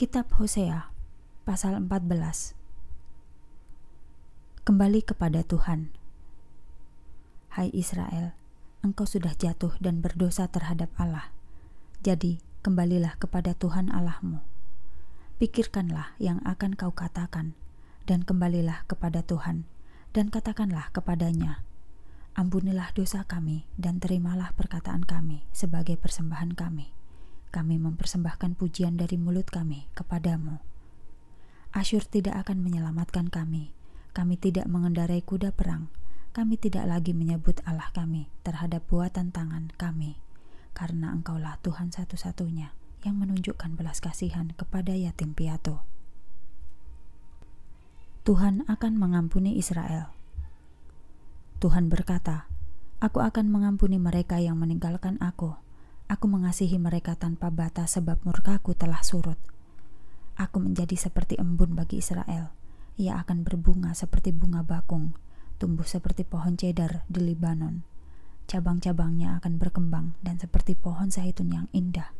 Kitab Hosea pasal 14 Kembali kepada Tuhan Hai Israel, engkau sudah jatuh dan berdosa terhadap Allah. Jadi, kembalilah kepada Tuhan Allahmu. Pikirkanlah yang akan kau katakan, dan kembalilah kepada Tuhan, dan katakanlah kepadanya, Ampunilah dosa kami, dan terimalah perkataan kami sebagai persembahan kami.' kami mempersembahkan pujian dari mulut kami kepadamu. Asyur tidak akan menyelamatkan kami. Kami tidak mengendarai kuda perang. Kami tidak lagi menyebut Allah kami terhadap buatan tangan kami, karena Engkaulah Tuhan satu-satunya yang menunjukkan belas kasihan kepada yatim piatu. Tuhan akan mengampuni Israel. Tuhan berkata, "Aku akan mengampuni mereka yang meninggalkan Aku." Aku mengasihi mereka tanpa batas sebab murkaku telah surut. Aku menjadi seperti embun bagi Israel. Ia akan berbunga seperti bunga bakung, tumbuh seperti pohon cedar di Libanon. Cabang-cabangnya akan berkembang dan seperti pohon zaitun yang indah.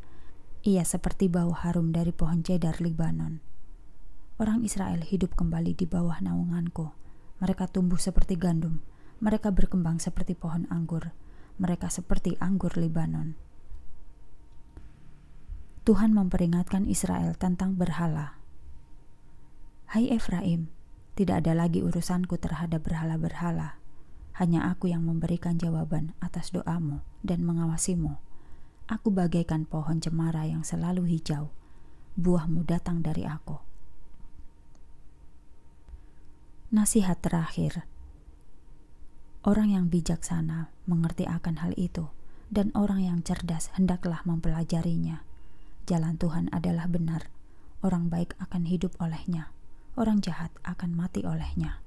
Ia seperti bau harum dari pohon cedar Libanon. Orang Israel hidup kembali di bawah naunganku. Mereka tumbuh seperti gandum, mereka berkembang seperti pohon anggur, mereka seperti anggur Libanon. Tuhan memperingatkan Israel tentang berhala. Hai Efraim, tidak ada lagi urusanku terhadap berhala-berhala. Hanya aku yang memberikan jawaban atas doamu dan mengawasimu. Aku bagaikan pohon cemara yang selalu hijau. Buahmu datang dari aku. Nasihat terakhir. Orang yang bijaksana mengerti akan hal itu, dan orang yang cerdas hendaklah mempelajarinya Jalan Tuhan adalah benar. Orang baik akan hidup olehnya, orang jahat akan mati olehnya.